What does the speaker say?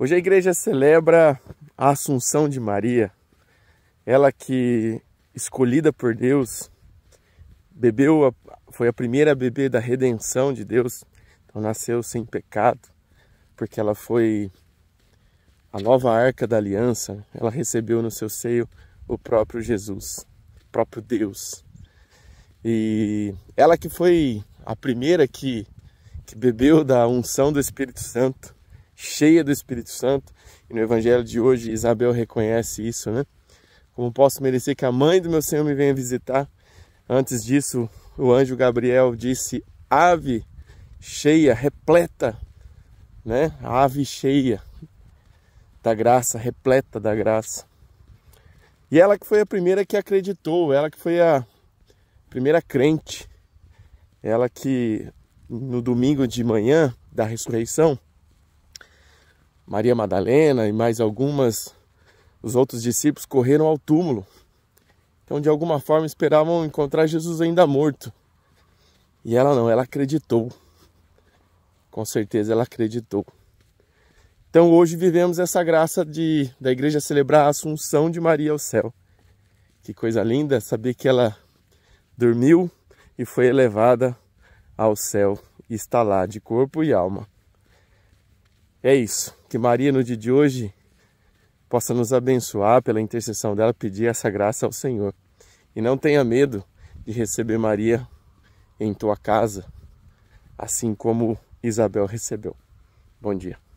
Hoje a igreja celebra a Assunção de Maria, ela que, escolhida por Deus, bebeu, foi a primeira a beber da redenção de Deus, então nasceu sem pecado, porque ela foi a nova arca da aliança, ela recebeu no seu seio o próprio Jesus, o próprio Deus. E ela que foi a primeira que, que bebeu da unção do Espírito Santo, cheia do Espírito Santo. E no evangelho de hoje, Isabel reconhece isso, né? Como posso merecer que a mãe do meu Senhor me venha visitar? Antes disso, o anjo Gabriel disse: Ave cheia, repleta, né? Ave cheia da graça, repleta da graça. E ela que foi a primeira que acreditou, ela que foi a primeira crente, ela que no domingo de manhã da ressurreição Maria Madalena e mais algumas, os outros discípulos correram ao túmulo. Então, de alguma forma, esperavam encontrar Jesus ainda morto. E ela não, ela acreditou. Com certeza ela acreditou. Então, hoje vivemos essa graça de da igreja celebrar a Assunção de Maria ao céu. Que coisa linda saber que ela dormiu e foi elevada ao céu e está lá de corpo e alma. É isso. Que Maria, no dia de hoje, possa nos abençoar pela intercessão dela, pedir essa graça ao Senhor. E não tenha medo de receber Maria em tua casa, assim como Isabel recebeu. Bom dia.